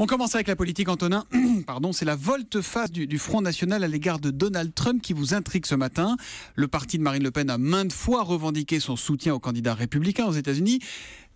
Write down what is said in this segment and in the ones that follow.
On commence avec la politique, Antonin. Pardon, c'est la volte-face du, Front National à l'égard de Donald Trump qui vous intrigue ce matin. Le parti de Marine Le Pen a maintes fois revendiqué son soutien au candidat républicain aux États-Unis.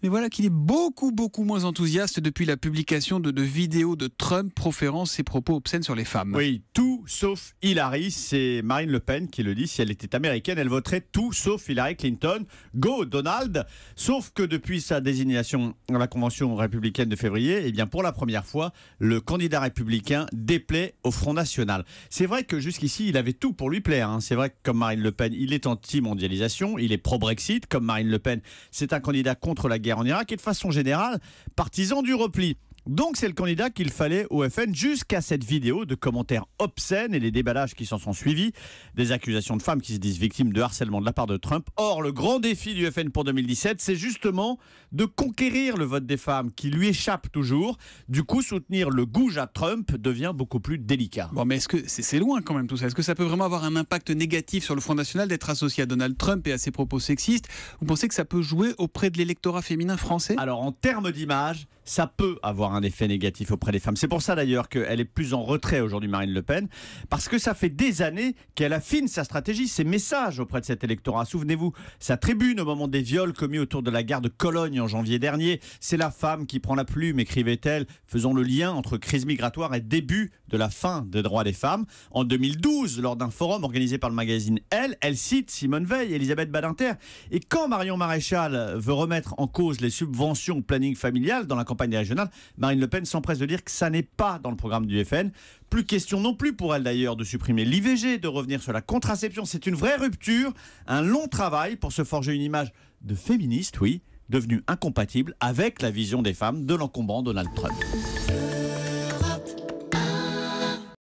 Mais voilà qu'il est beaucoup, beaucoup moins enthousiaste depuis la publication de, de vidéos de Trump proférant ses propos obscènes sur les femmes. Oui, tout sauf Hillary. C'est Marine Le Pen qui le dit. Si elle était américaine, elle voterait tout sauf Hillary Clinton. Go Donald. Sauf que depuis sa désignation à la convention républicaine de février, eh bien pour la première fois, le candidat républicain déplaît au Front National. C'est vrai que jusqu'ici, il avait tout pour lui plaire. Hein. C'est vrai que comme Marine Le Pen, il est anti-mondialisation, il est pro-Brexit. Comme Marine Le Pen, c'est un candidat contre la guerre en Irak et de façon générale partisan du repli. Donc c'est le candidat qu'il fallait au FN jusqu'à cette vidéo de commentaires obscènes et les déballages qui s'en sont suivis, des accusations de femmes qui se disent victimes de harcèlement de la part de Trump. Or, le grand défi du FN pour 2017, c'est justement de conquérir le vote des femmes qui lui échappe toujours. Du coup, soutenir le gouge à Trump devient beaucoup plus délicat. Bon, mais est-ce que c'est loin quand même tout ça Est-ce que ça peut vraiment avoir un impact négatif sur le Front National d'être associé à Donald Trump et à ses propos sexistes Vous pensez que ça peut jouer auprès de l'électorat féminin français Alors en termes d'image, ça peut avoir un effet négatif auprès des femmes. C'est pour ça d'ailleurs qu'elle est plus en retrait aujourd'hui, Marine Le Pen, parce que ça fait des années qu'elle affine sa stratégie, ses messages auprès de cet électorat. Souvenez-vous, sa tribune au moment des viols commis autour de la gare de Cologne en janvier dernier, c'est la femme qui prend la plume, écrivait-elle, faisant le lien entre crise migratoire et début de la fin des droits des femmes. En 2012, lors d'un forum organisé par le magazine Elle, elle cite Simone Veil, Elisabeth Badinter. Et quand Marion Maréchal veut remettre en cause les subventions au planning familial dans la campagne régionale, Marine Le Pen s'empresse de dire que ça n'est pas dans le programme du FN. Plus question non plus pour elle d'ailleurs de supprimer l'IVG, de revenir sur la contraception. C'est une vraie rupture, un long travail pour se forger une image de féministe, oui, devenue incompatible avec la vision des femmes de l'encombrant Donald Trump.